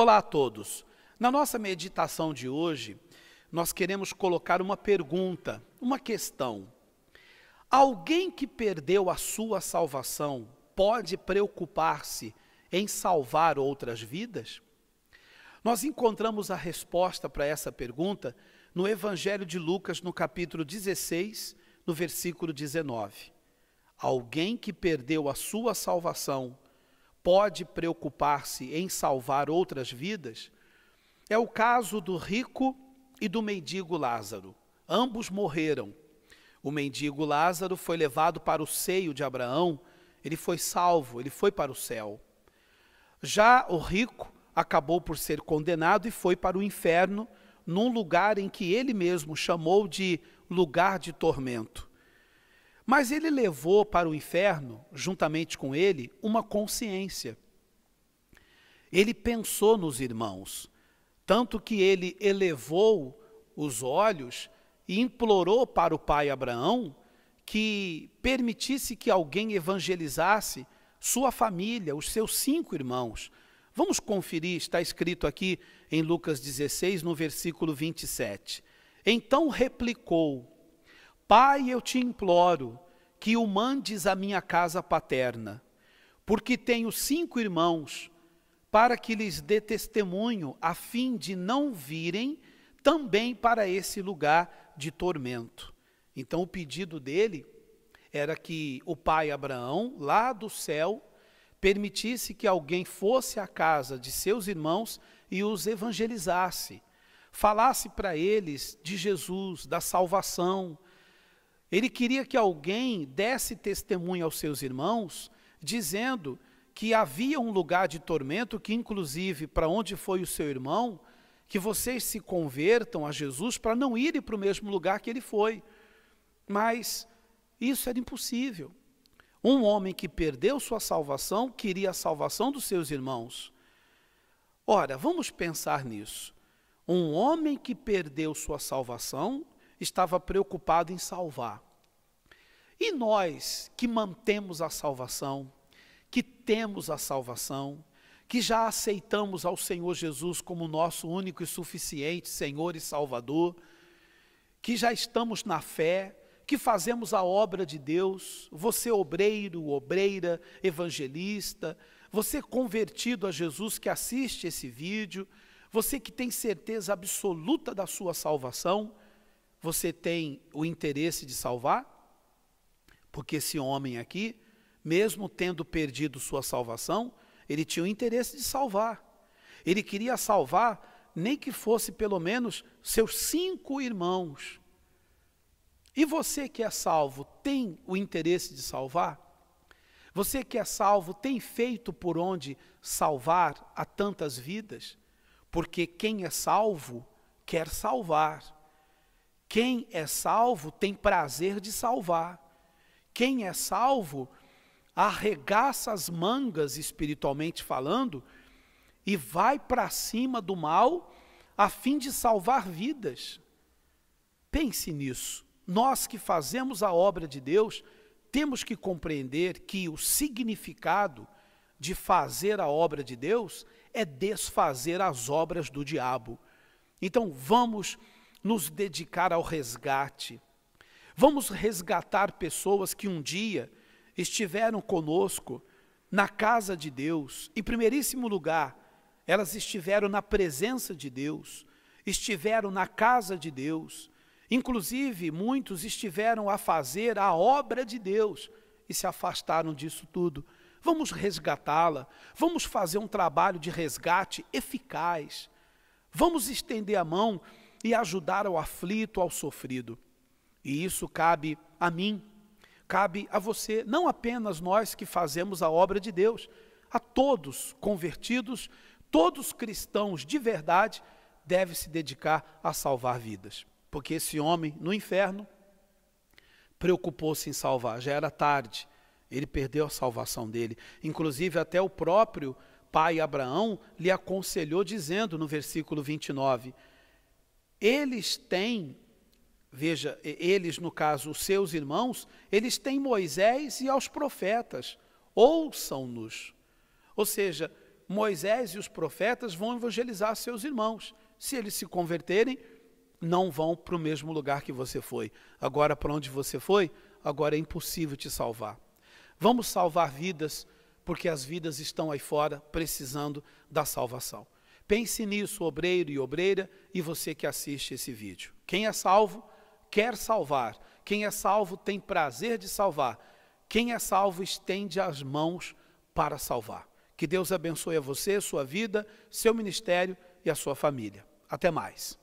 Olá a todos. Na nossa meditação de hoje, nós queremos colocar uma pergunta, uma questão. Alguém que perdeu a sua salvação pode preocupar-se em salvar outras vidas? Nós encontramos a resposta para essa pergunta no Evangelho de Lucas, no capítulo 16, no versículo 19. Alguém que perdeu a sua salvação pode preocupar-se em salvar outras vidas, é o caso do rico e do mendigo Lázaro. Ambos morreram. O mendigo Lázaro foi levado para o seio de Abraão, ele foi salvo, ele foi para o céu. Já o rico acabou por ser condenado e foi para o inferno, num lugar em que ele mesmo chamou de lugar de tormento. Mas ele levou para o inferno, juntamente com ele, uma consciência. Ele pensou nos irmãos, tanto que ele elevou os olhos e implorou para o pai Abraão que permitisse que alguém evangelizasse sua família, os seus cinco irmãos. Vamos conferir, está escrito aqui em Lucas 16, no versículo 27. Então replicou Pai, eu te imploro que o mandes à minha casa paterna, porque tenho cinco irmãos, para que lhes dê testemunho, a fim de não virem também para esse lugar de tormento. Então o pedido dele era que o pai Abraão, lá do céu, permitisse que alguém fosse à casa de seus irmãos e os evangelizasse, falasse para eles de Jesus, da salvação, ele queria que alguém desse testemunho aos seus irmãos, dizendo que havia um lugar de tormento, que inclusive para onde foi o seu irmão, que vocês se convertam a Jesus para não irem para o mesmo lugar que ele foi. Mas isso era impossível. Um homem que perdeu sua salvação queria a salvação dos seus irmãos. Ora, vamos pensar nisso. Um homem que perdeu sua salvação estava preocupado em salvar. E nós que mantemos a salvação, que temos a salvação, que já aceitamos ao Senhor Jesus como nosso único e suficiente Senhor e Salvador, que já estamos na fé, que fazemos a obra de Deus, você obreiro, obreira, evangelista, você convertido a Jesus que assiste esse vídeo, você que tem certeza absoluta da sua salvação, você tem o interesse de salvar? Porque esse homem aqui, mesmo tendo perdido sua salvação, ele tinha o interesse de salvar. Ele queria salvar, nem que fosse pelo menos seus cinco irmãos. E você que é salvo, tem o interesse de salvar? Você que é salvo, tem feito por onde salvar a tantas vidas? Porque quem é salvo quer salvar. Quem é salvo tem prazer de salvar. Quem é salvo arregaça as mangas, espiritualmente falando, e vai para cima do mal a fim de salvar vidas. Pense nisso. Nós que fazemos a obra de Deus, temos que compreender que o significado de fazer a obra de Deus é desfazer as obras do diabo. Então, vamos nos dedicar ao resgate. Vamos resgatar pessoas que um dia estiveram conosco na casa de Deus. Em primeiríssimo lugar, elas estiveram na presença de Deus, estiveram na casa de Deus. Inclusive, muitos estiveram a fazer a obra de Deus e se afastaram disso tudo. Vamos resgatá-la, vamos fazer um trabalho de resgate eficaz. Vamos estender a mão e ajudar ao aflito, ao sofrido. E isso cabe a mim, cabe a você, não apenas nós que fazemos a obra de Deus, a todos convertidos, todos cristãos de verdade, deve se dedicar a salvar vidas. Porque esse homem no inferno preocupou-se em salvar, já era tarde, ele perdeu a salvação dele. Inclusive, até o próprio pai Abraão lhe aconselhou, dizendo no versículo 29: eles têm, veja, eles, no caso, os seus irmãos, eles têm Moisés e aos profetas. Ouçam-nos. Ou seja, Moisés e os profetas vão evangelizar seus irmãos. Se eles se converterem, não vão para o mesmo lugar que você foi. Agora, para onde você foi, agora é impossível te salvar. Vamos salvar vidas, porque as vidas estão aí fora precisando da salvação. Pense nisso, obreiro e obreira, e você que assiste esse vídeo. Quem é salvo quer salvar. Quem é salvo tem prazer de salvar. Quem é salvo estende as mãos para salvar. Que Deus abençoe a você, sua vida, seu ministério e a sua família. Até mais.